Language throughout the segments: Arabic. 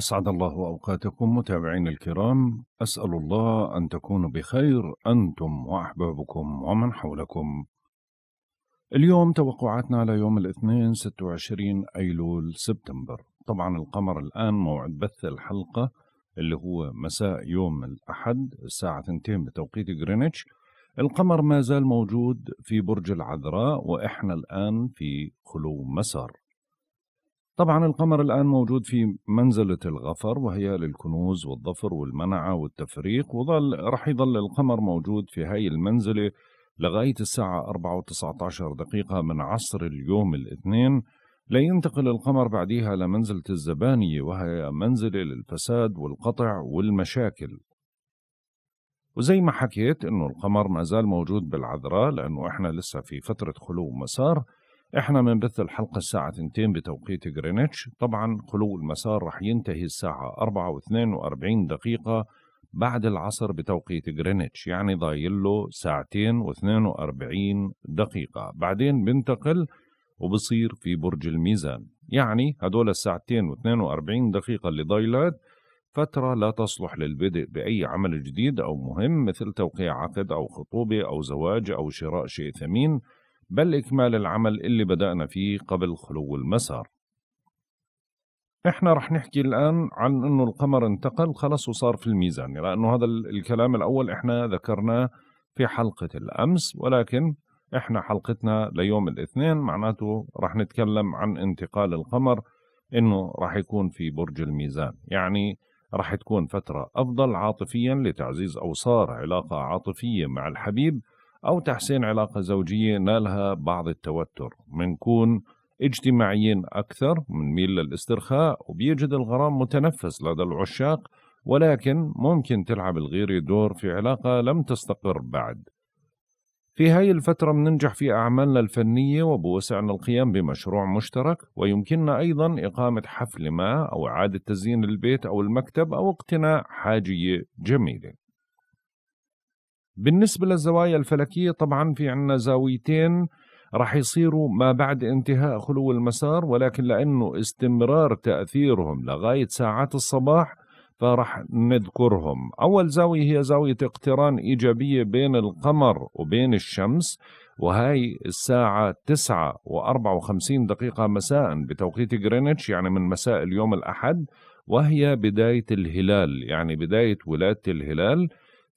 أسعد الله أوقاتكم متابعين الكرام أسأل الله أن تكونوا بخير أنتم وأحبابكم ومن حولكم اليوم توقعاتنا على يوم الاثنين 26 أيلول سبتمبر طبعا القمر الآن موعد بث الحلقة اللي هو مساء يوم الأحد الساعة 2 بتوقيت غرينتش القمر ما زال موجود في برج العذراء وإحنا الآن في خلو مسار طبعا القمر الآن موجود في منزلة الغفر وهي للكنوز والظفر والمنعة والتفريق وظل رح يظل القمر موجود في هاي المنزلة لغاية الساعة 4 و19 دقيقة من عصر اليوم الاثنين لينتقل القمر بعديها لمنزلة الزبانية وهي منزلة للفساد والقطع والمشاكل وزي ما حكيت انه القمر ما زال موجود بالعذراء لانه احنا لسه في فترة خلو مسار احنا بنبث الحلقة الساعة 2 بتوقيت جرينتش طبعا خلو المسار رح ينتهي الساعة 4 و42 دقيقة بعد العصر بتوقيت جرينتش يعني ضايل له ساعتين و42 دقيقة بعدين بنتقل وبصير في برج الميزان يعني هدول الساعتين و42 دقيقة اللي ضايلات فترة لا تصلح للبدء بأي عمل جديد أو مهم مثل توقيع عقد أو خطوبة أو زواج أو شراء شيء ثمين بل إكمال العمل اللي بدأنا فيه قبل خلو المسار احنا رح نحكي الآن عن انه القمر انتقل خلص وصار في الميزان لأنه يعني هذا الكلام الأول احنا ذكرناه في حلقة الأمس ولكن احنا حلقتنا ليوم الاثنين معناته رح نتكلم عن انتقال القمر انه رح يكون في برج الميزان يعني رح تكون فترة أفضل عاطفيا لتعزيز أوصار علاقة عاطفية مع الحبيب أو تحسين علاقة زوجية نالها بعض التوتر منكون اجتماعيين أكثر ميل للاسترخاء وبيجد الغرام متنفس لدى العشاق ولكن ممكن تلعب الغيرة دور في علاقة لم تستقر بعد في هاي الفترة بننجح في أعمالنا الفنية وبوسعنا القيام بمشروع مشترك ويمكننا أيضا إقامة حفل ما أو إعادة تزيين البيت أو المكتب أو اقتناء حاجية جميلة بالنسبة للزوايا الفلكية طبعا في عنا زاويتين رح يصيروا ما بعد انتهاء خلو المسار ولكن لأنه استمرار تأثيرهم لغاية ساعات الصباح فرح نذكرهم أول زاوية هي زاوية اقتران إيجابية بين القمر وبين الشمس وهي الساعة 9 و54 دقيقة مساء بتوقيت غرينتش يعني من مساء اليوم الأحد وهي بداية الهلال يعني بداية ولادة الهلال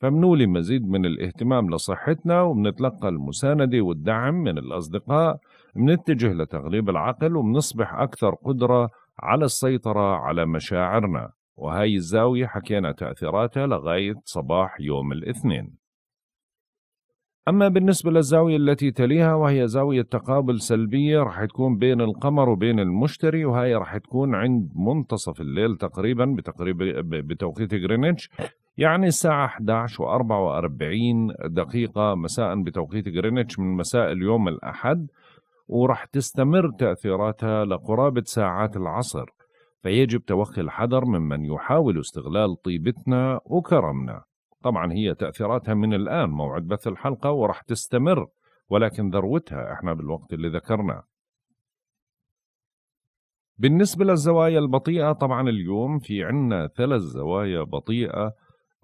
فمنولي مزيد من الاهتمام لصحتنا وبنتلقى المساندة والدعم من الأصدقاء منتجه لتغليب العقل وبنصبح أكثر قدرة على السيطرة على مشاعرنا وهاي الزاوية حكينا تأثيراتها لغاية صباح يوم الاثنين أما بالنسبة للزاوية التي تليها وهي زاوية تقابل سلبية رح تكون بين القمر وبين المشتري وهي رح تكون عند منتصف الليل تقريبا بتقريبا بتوقيت غرينتش يعني الساعة 11 و44 دقيقة مساء بتوقيت غرينتش من مساء اليوم الأحد ورح تستمر تأثيراتها لقرابة ساعات العصر فيجب توخي الحذر ممن يحاول استغلال طيبتنا وكرمنا طبعا هي تأثيراتها من الآن موعد بث الحلقة ورح تستمر ولكن ذروتها احنا بالوقت اللي ذكرناه بالنسبة للزوايا البطيئة طبعا اليوم في عنا ثلاث زوايا بطيئة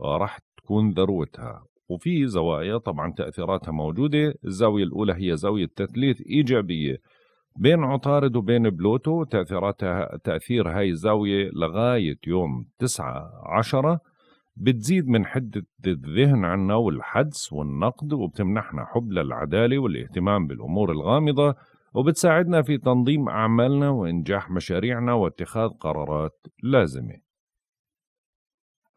راح تكون ذروتها وفي زوايا طبعا تأثيراتها موجودة الزاوية الأولى هي زاوية تثليث إيجابية بين عطارد وبين بلوتو تأثيراتها تأثير هاي الزاوية لغاية يوم 9 10 بتزيد من حدة الذهن عنا والحدس والنقد وبتمنحنا حب للعدالة والاهتمام بالأمور الغامضة وبتساعدنا في تنظيم أعمالنا وإنجاح مشاريعنا واتخاذ قرارات لازمة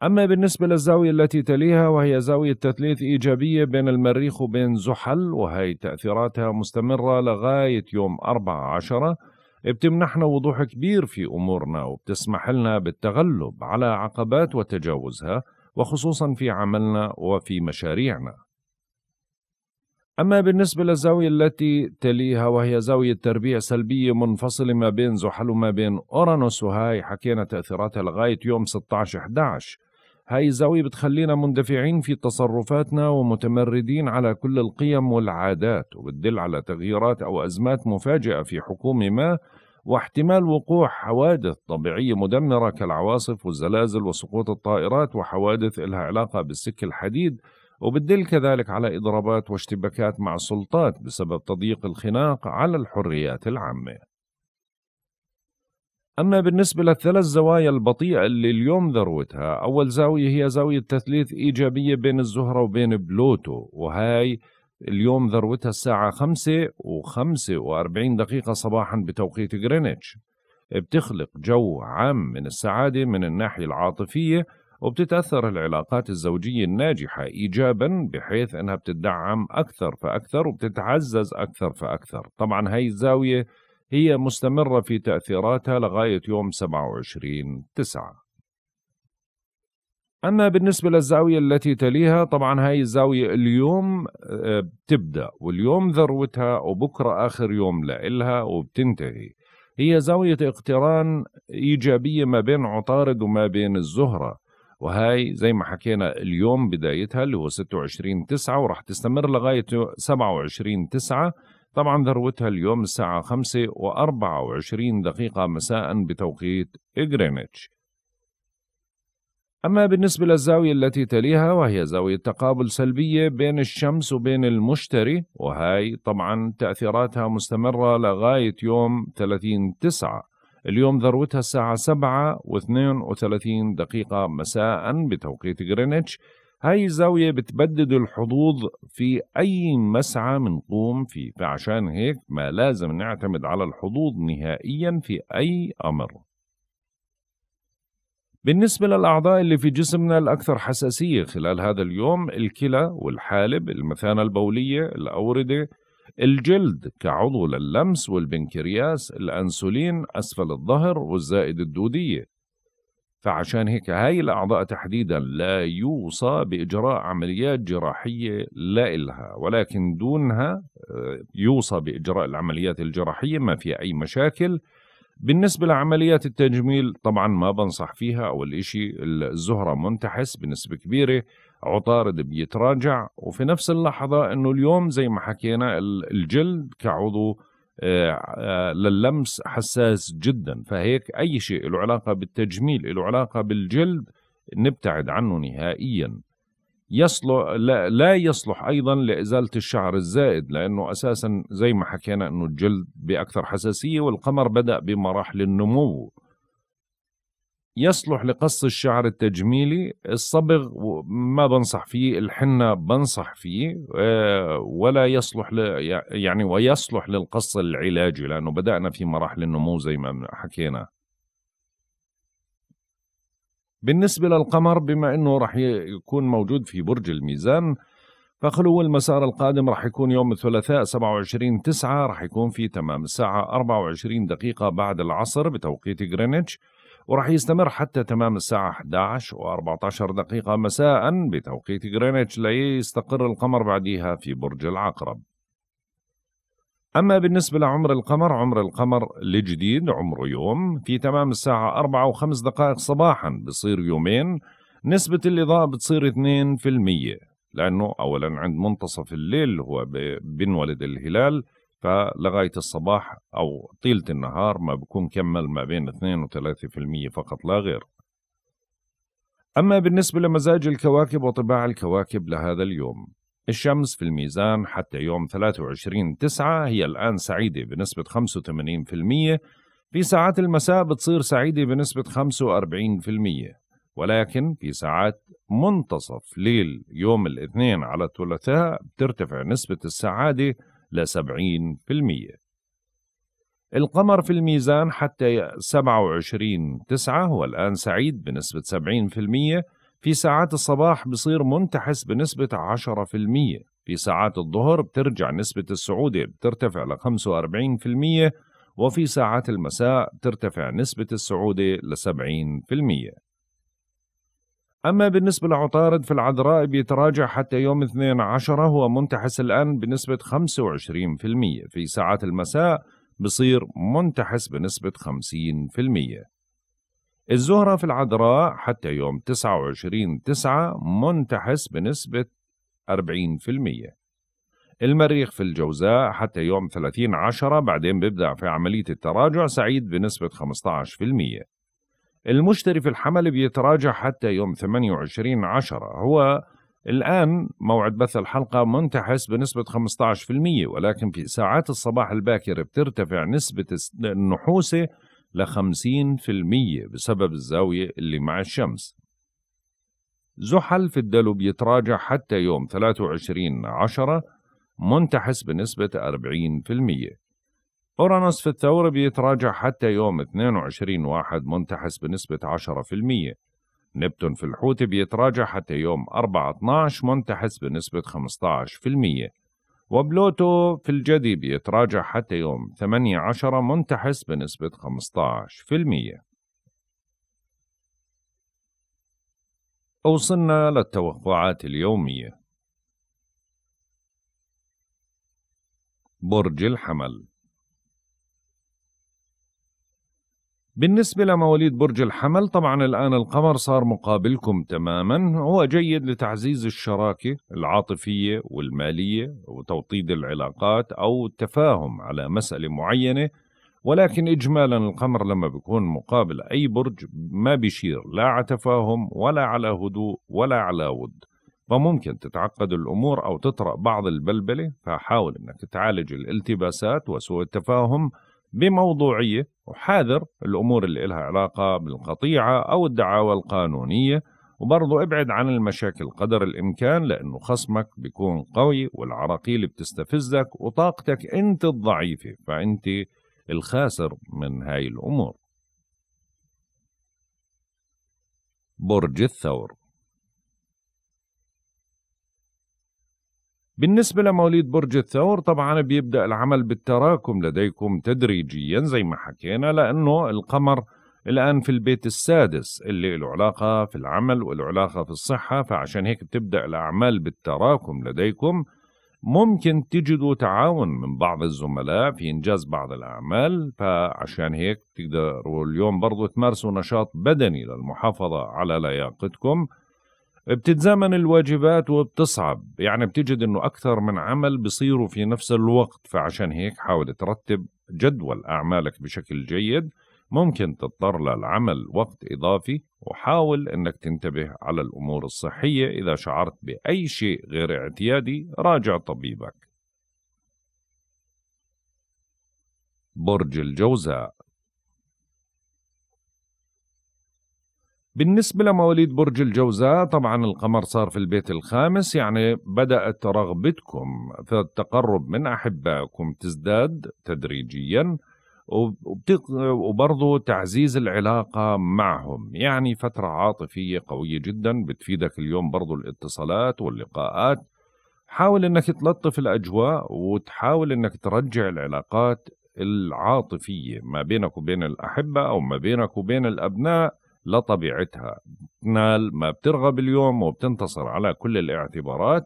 أما بالنسبة للزاوية التي تليها وهي زاوية تثليث إيجابية بين المريخ وبين زحل وهي تأثيراتها مستمرة لغاية يوم 14 بتمنحنا وضوح كبير في أمورنا وبتسمح لنا بالتغلب على عقبات وتجاوزها وخصوصا في عملنا وفي مشاريعنا أما بالنسبة للزاوية التي تليها وهي زاوية تربيع سلبية منفصلة ما بين زحل وما بين أورانوس وهاي حكينا تأثيراتها لغاية يوم 16/11 هاي الزاوية بتخلينا مندفعين في تصرفاتنا ومتمردين على كل القيم والعادات وبتدل على تغييرات أو أزمات مفاجئة في حكومة ما واحتمال وقوع حوادث طبيعية مدمرة كالعواصف والزلازل وسقوط الطائرات وحوادث إلها علاقة بالسك الحديد وبتدل كذلك على إضرابات واشتباكات مع السلطات بسبب تضييق الخناق على الحريات العامة أما بالنسبة للثلاث زوايا البطيئة اللي اليوم ذروتها أول زاوية هي زاوية تثليث إيجابية بين الزهرة وبين بلوتو وهاي اليوم ذروتها الساعة 5 و45 دقيقة صباحا بتوقيت غرينتش بتخلق جو عام من السعادة من الناحية العاطفية وبتتأثر العلاقات الزوجية الناجحة إيجابا بحيث أنها بتدعم أكثر فأكثر وبتتعزز أكثر فأكثر طبعا هاي الزاوية هي مستمرة في تأثيراتها لغاية يوم 27 9 أما بالنسبة للزاوية التي تليها طبعا هاي الزاوية اليوم آه، بتبدأ واليوم ذروتها وبكرة آخر يوم لإلها وبتنتهي هي زاوية اقتران إيجابية ما بين عطارد وما بين الزهرة وهي زي ما حكينا اليوم بدايتها اللي هو 26 9 وراح تستمر لغاية 27 9 طبعا ذروتها اليوم الساعة 5 و24 دقيقة مساء بتوقيت غرينتش أما بالنسبة للزاوية التي تليها وهي زاوية تقابل سلبية بين الشمس وبين المشتري وهي طبعا تأثيراتها مستمرة لغاية يوم 30 9 اليوم ذروتها الساعة 7 و32 دقيقة مساء بتوقيت غرينتش هاي الزاوية بتبدد الحظوظ في أي مسعى منقوم فيه فعشان هيك ما لازم نعتمد على الحظوظ نهائيا في أي أمر بالنسبة للأعضاء اللي في جسمنا الأكثر حساسية خلال هذا اليوم الكلى والحالب المثانة البولية الأوردة الجلد كعضو للمس والبنكرياس الأنسولين أسفل الظهر والزائد الدودية فعشان هيك هاي الأعضاء تحديدا لا يوصى بإجراء عمليات جراحية لا إلها ولكن دونها آه، يوصى بإجراء العمليات الجراحية ما في أي مشاكل بالنسبة لعمليات التجميل طبعا ما بنصح فيها أول الإشي الزهرة منتحس بنسبة كبيرة عطارد بيتراجع وفي نفس اللحظة أنه اليوم زي ما حكينا الجلد كعضو لللمس آه، آه، حساس جدا فهيك أي شيء له علاقة بالتجميل له علاقة بالجلد نبتعد عنه نهائيا يصلح لا, لا يصلح أيضا لإزالة الشعر الزائد لأنه أساسا زي ما حكينا أنه الجلد بأكثر حساسية والقمر بدأ بمراحل النمو يصلح لقص الشعر التجميلي الصبغ ما بنصح فيه الحنة بنصح فيه آه، ولا يصلح ل يعني ويصلح للقص العلاجي لأنه بدأنا في مراحل النمو زي ما حكينا بالنسبة للقمر بما أنه رح يكون موجود في برج الميزان فخلو المسار القادم راح يكون يوم الثلاثاء 27 9 راح يكون في تمام الساعة 24 دقيقة بعد العصر بتوقيت غرينتش وراح يستمر حتى تمام الساعة 11 و14 دقيقة مساء بتوقيت غرينتش ليستقر القمر بعديها في برج العقرب أما بالنسبة لعمر القمر عمر القمر الجديد عمره يوم في تمام الساعة 4 و5 دقائق صباحا بصير يومين نسبة الإضاءة بتصير 2% لأنه أولا عند منتصف الليل هو بينولد الهلال فلغاية الصباح أو طيلة النهار ما بكون كمل ما بين 2 و 3% فقط لا غير أما بالنسبة لمزاج الكواكب وطباع الكواكب لهذا اليوم الشمس في الميزان حتى يوم 23 تسعة هي الآن سعيدة بنسبة 85% في ساعات المساء بتصير سعيدة بنسبة 45% ولكن في ساعات منتصف ليل يوم الاثنين على الثلاثاء بترتفع نسبة السعادة ل 70% القمر في الميزان حتى 27 9 هو الآن سعيد بنسبة 70% في ساعات الصباح بصير منتحس بنسبة 10% في ساعات الظهر بترجع نسبة السعودة بترتفع ل 45% وفي ساعات المساء بترتفع نسبة السعودة ل 70% أما بالنسبة لعطارد في العذراء بيتراجع حتى يوم 12 هو منتحس الآن بنسبة 25% في ساعات المساء بصير منتحس بنسبة 50% الزهرة في العذراء حتى يوم 29 9 منتحس بنسبة 40% المريخ في الجوزاء حتى يوم 30 10 بعدين بيبدأ في عملية التراجع سعيد بنسبة 15% المشتري في الحمل بيتراجع حتى يوم 28 10 هو الآن موعد بث الحلقة منتحس بنسبة 15% ولكن في ساعات الصباح الباكر بترتفع نسبة النحوسة ل 50% بسبب الزاوية اللي مع الشمس زحل في الدلو بيتراجع حتى يوم 23 10 منتحس بنسبة 40% أورانوس في الثورة بيتراجع حتى يوم 22 واحد منتحس بنسبة 10% نبتون في الحوت بيتراجع حتى يوم 4-12 منتحس بنسبة 15% وبلوتو في الجدي بيتراجع حتى يوم 18 منتحس بنسبة 15% وصلنا للتوقعات اليومية برج الحمل بالنسبة لمواليد برج الحمل طبعا الآن القمر صار مقابلكم تماما هو جيد لتعزيز الشراكة العاطفية والمالية وتوطيد العلاقات أو التفاهم على مسألة معينة ولكن إجمالا القمر لما بيكون مقابل أي برج ما بيشير لا على تفاهم ولا على هدوء ولا على ود فممكن تتعقد الأمور أو تطرأ بعض البلبلة فحاول أنك تعالج الالتباسات وسوء التفاهم بموضوعيه وحاذر الامور اللي لها علاقه بالقطيعه او الدعاوى القانونيه وبرضه ابعد عن المشاكل قدر الامكان لانه خصمك بيكون قوي والعراقيل بتستفزك وطاقتك انت الضعيفه فانت الخاسر من هاي الامور برج الثور بالنسبة لمواليد برج الثور طبعا بيبدأ العمل بالتراكم لديكم تدريجيا زي ما حكينا لأنه القمر الآن في البيت السادس اللي له علاقة في العمل والعلاقة في الصحة فعشان هيك بتبدأ الأعمال بالتراكم لديكم ممكن تجدوا تعاون من بعض الزملاء في إنجاز بعض الأعمال فعشان هيك تقدروا اليوم برضو تمارسوا نشاط بدني للمحافظة على لياقتكم بتتزامن الواجبات وبتصعب يعني بتجد انه اكثر من عمل بصيروا في نفس الوقت فعشان هيك حاول ترتب جدول اعمالك بشكل جيد ممكن تضطر للعمل وقت اضافي وحاول انك تنتبه على الامور الصحيه اذا شعرت باي شيء غير اعتيادي راجع طبيبك برج الجوزاء بالنسبة لمواليد برج الجوزاء طبعا القمر صار في البيت الخامس يعني بدأت رغبتكم في التقرب من أحبائكم تزداد تدريجيا وبرضه تعزيز العلاقة معهم يعني فترة عاطفية قوية جدا بتفيدك اليوم برضه الاتصالات واللقاءات حاول انك تلطف الاجواء وتحاول انك ترجع العلاقات العاطفية ما بينك وبين الأحبة أو ما بينك وبين الأبناء لطبيعتها بتنال ما بترغب اليوم وبتنتصر على كل الاعتبارات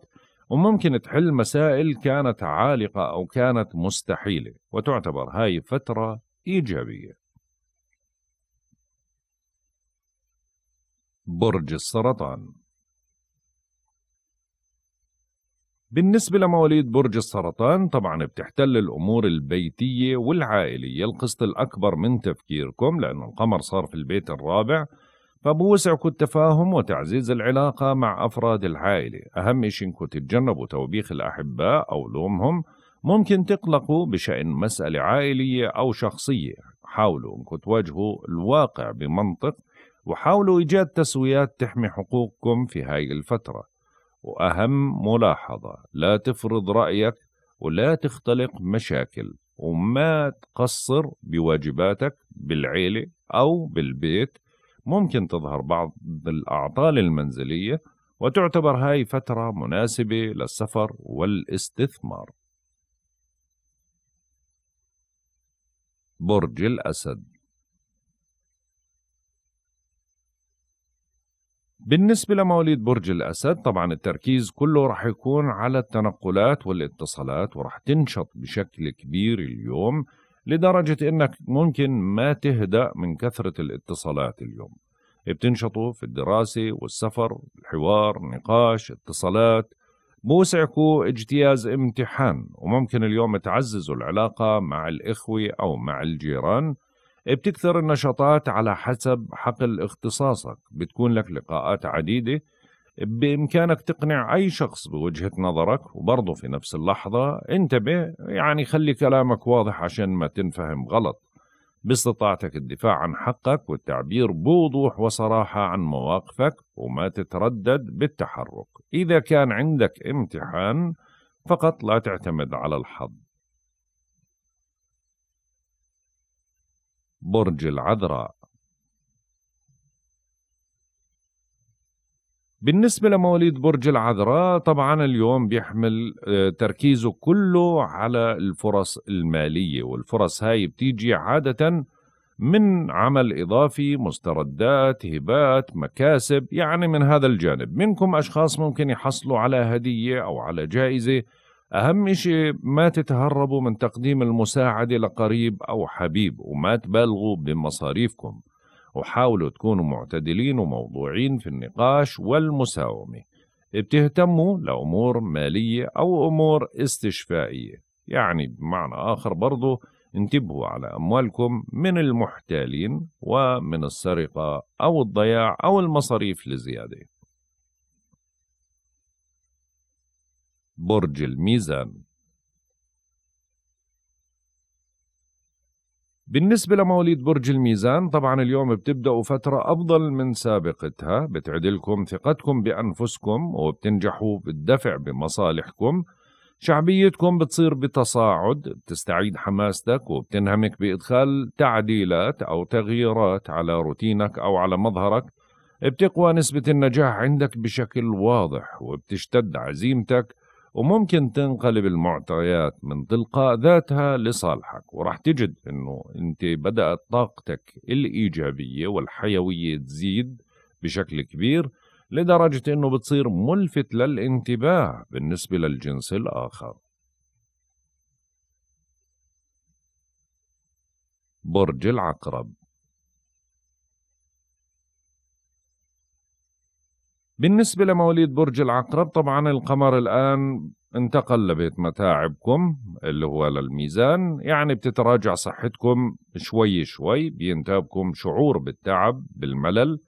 وممكن تحل مسائل كانت عالقة أو كانت مستحيلة وتعتبر هاي فترة إيجابية برج السرطان بالنسبة لمواليد برج السرطان طبعا بتحتل الأمور البيتية والعائلية القسط الأكبر من تفكيركم لأن القمر صار في البيت الرابع فبوسعكم التفاهم وتعزيز العلاقة مع أفراد العائلة أهم شيء إنكم تتجنبوا توبيخ الأحباء أو لومهم ممكن تقلقوا بشأن مسألة عائلية أو شخصية حاولوا إنكم تواجهوا الواقع بمنطق وحاولوا إيجاد تسويات تحمي حقوقكم في هاي الفترة وأهم ملاحظة لا تفرض رأيك ولا تختلق مشاكل وما تقصر بواجباتك بالعيلة أو بالبيت ممكن تظهر بعض الأعطال المنزلية وتعتبر هاي فترة مناسبة للسفر والاستثمار برج الأسد بالنسبة لمواليد برج الأسد طبعا التركيز كله رح يكون على التنقلات والاتصالات ورح تنشط بشكل كبير اليوم لدرجة إنك ممكن ما تهدأ من كثرة الاتصالات اليوم بتنشطوا في الدراسة والسفر الحوار النقاش اتصالات بوسعكوا اجتياز امتحان وممكن اليوم تعززوا العلاقة مع الإخوة أو مع الجيران بتكثر النشاطات على حسب حقل اختصاصك بتكون لك لقاءات عديدة بإمكانك تقنع أي شخص بوجهة نظرك وبرضه في نفس اللحظة انتبه يعني خلي كلامك واضح عشان ما تنفهم غلط باستطاعتك الدفاع عن حقك والتعبير بوضوح وصراحة عن مواقفك وما تتردد بالتحرك إذا كان عندك امتحان فقط لا تعتمد على الحظ برج العذراء بالنسبة لمواليد برج العذراء طبعا اليوم بيحمل آه، تركيزه كله على الفرص المالية والفرص هاي بتيجي عادة من عمل إضافي مستردات هبات مكاسب يعني من هذا الجانب منكم أشخاص ممكن يحصلوا على هدية أو على جائزة أهم شيء ما تتهربوا من تقديم المساعدة لقريب أو حبيب وما تبالغوا بمصاريفكم وحاولوا تكونوا معتدلين وموضوعين في النقاش والمساومة بتهتموا لأمور مالية أو أمور استشفائية يعني بمعنى آخر برضو انتبهوا على أموالكم من المحتالين ومن السرقة أو الضياع أو المصاريف لزيادة برج الميزان بالنسبة لمواليد برج الميزان طبعا اليوم بتبدأوا فترة أفضل من سابقتها بتعدلكم ثقتكم بأنفسكم وبتنجحوا بالدفع بمصالحكم شعبيتكم بتصير بتصاعد بتستعيد حماستك وبتنهمك بإدخال تعديلات أو تغييرات على روتينك أو على مظهرك بتقوى نسبة النجاح عندك بشكل واضح وبتشتد عزيمتك وممكن تنقلب المعطيات من تلقاء ذاتها لصالحك وراح تجد انه انت بدأت طاقتك الإيجابية والحيوية تزيد بشكل كبير لدرجة انه بتصير ملفت للانتباه بالنسبة للجنس الآخر برج العقرب بالنسبة لمواليد برج العقرب طبعا القمر الآن انتقل لبيت متاعبكم اللي هو للميزان يعني بتتراجع صحتكم شوي شوي بينتابكم شعور بالتعب بالملل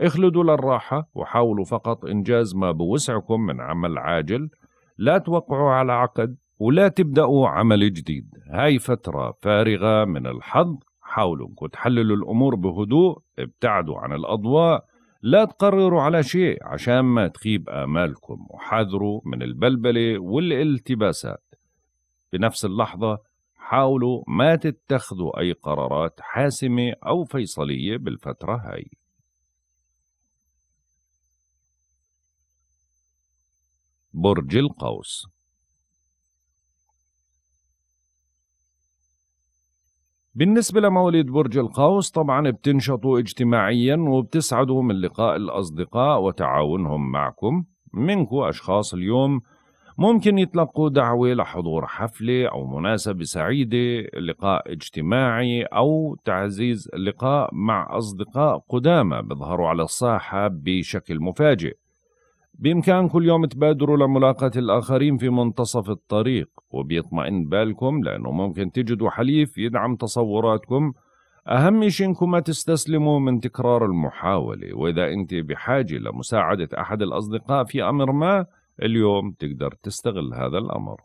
اخلدوا للراحة وحاولوا فقط إنجاز ما بوسعكم من عمل عاجل لا توقعوا على عقد ولا تبدأوا عمل جديد هاي فترة فارغة من الحظ حاولوا انكم تحللوا الأمور بهدوء ابتعدوا عن الأضواء لا تقرروا على شيء عشان ما تخيب آمالكم وحذروا من البلبلة والالتباسات بنفس اللحظة حاولوا ما تتخذوا أي قرارات حاسمة أو فيصلية بالفترة هاي برج القوس بالنسبة لمواليد برج القوس طبعا بتنشطوا اجتماعيا وبتسعدوا من لقاء الأصدقاء وتعاونهم معكم منكم أشخاص اليوم ممكن يتلقوا دعوة لحضور حفلة أو مناسبة سعيدة لقاء اجتماعي أو تعزيز لقاء مع أصدقاء قدامى بيظهروا على الساحة بشكل مفاجئ بإمكانكم اليوم تبادروا لملاقاة الآخرين في منتصف الطريق وبيطمئن بالكم لأنه ممكن تجدوا حليف يدعم تصوراتكم أهم شيء إنكم ما تستسلموا من تكرار المحاولة وإذا أنت بحاجة لمساعدة أحد الأصدقاء في أمر ما اليوم تقدر تستغل هذا الأمر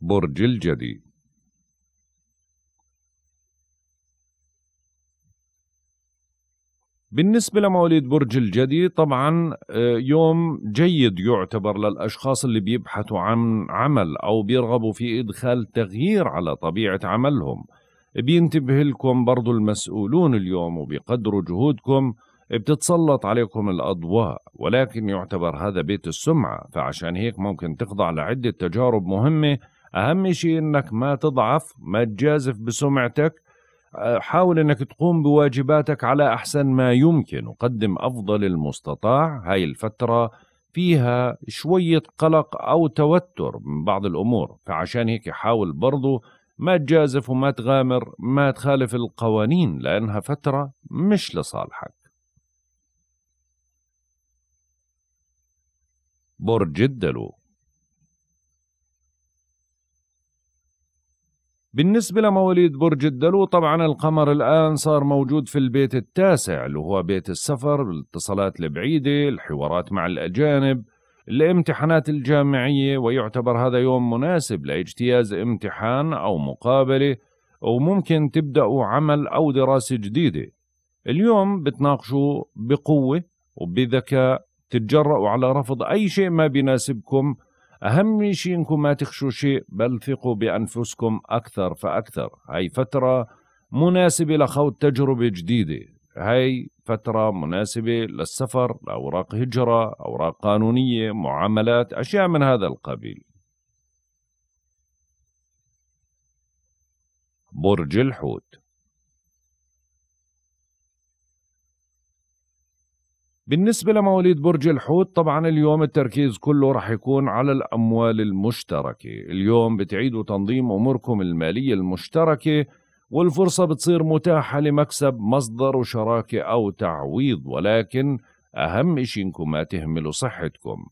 برج الجدي بالنسبة لمواليد برج الجدي طبعا آه، يوم جيد يعتبر للأشخاص اللي بيبحثوا عن عمل أو بيرغبوا في إدخال تغيير على طبيعة عملهم بينتبه لكم برضو المسؤولون اليوم وبيقدروا جهودكم بتتسلط عليكم الأضواء ولكن يعتبر هذا بيت السمعة فعشان هيك ممكن تخضع لعدة تجارب مهمة أهم شيء إنك ما تضعف ما تجازف بسمعتك حاول انك تقوم بواجباتك على احسن ما يمكن وقدم افضل المستطاع هاي الفتره فيها شوية قلق أو توتر من بعض الأمور فعشان هيك حاول برضو ما تجازف وما تغامر ما تخالف القوانين لأنها فترة مش لصالحك برج الدلو بالنسبة لمواليد برج الدلو طبعا القمر الآن صار موجود في البيت التاسع اللي هو بيت السفر الاتصالات البعيدة الحوارات مع الأجانب الامتحانات الجامعية ويعتبر هذا يوم مناسب لاجتياز امتحان أو مقابلة وممكن تبدأوا عمل أو دراسة جديدة اليوم بتناقشوا بقوة وبذكاء تتجرأوا على رفض أي شيء ما بيناسبكم أهم شيء إنكم ما تخشوا شيء بل ثقوا بأنفسكم أكثر فأكثر هاي فترة مناسبة لخوض تجربة جديدة هاي فترة مناسبة للسفر لأوراق هجرة أوراق قانونية معاملات أشياء من هذا القبيل برج الحوت بالنسبة لمواليد برج الحوت طبعا اليوم التركيز كله رح يكون على الأموال المشتركة اليوم بتعيدوا تنظيم أموركم المالية المشتركة والفرصة بتصير متاحة لمكسب مصدر وشراكة أو تعويض ولكن أهم شيء إنكم ما تهملوا صحتكم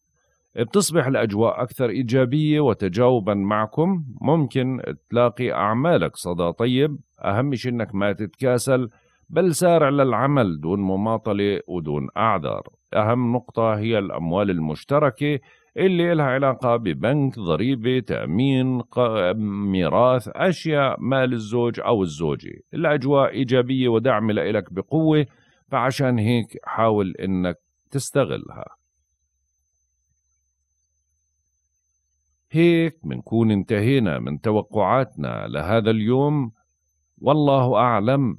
بتصبح الأجواء أكثر إيجابية وتجاوبا معكم ممكن تلاقي أعمالك صدى طيب أهم شيء إنك ما تتكاسل بل سارع للعمل دون مماطلة ودون أعذار أهم نقطة هي الأموال المشتركة اللي لها علاقة ببنك ضريبة تأمين ميراث أشياء مال الزوج أو الزوجة الأجواء إيجابية ودعم لإلك بقوة فعشان هيك حاول إنك تستغلها هيك منكون انتهينا من توقعاتنا لهذا اليوم والله أعلم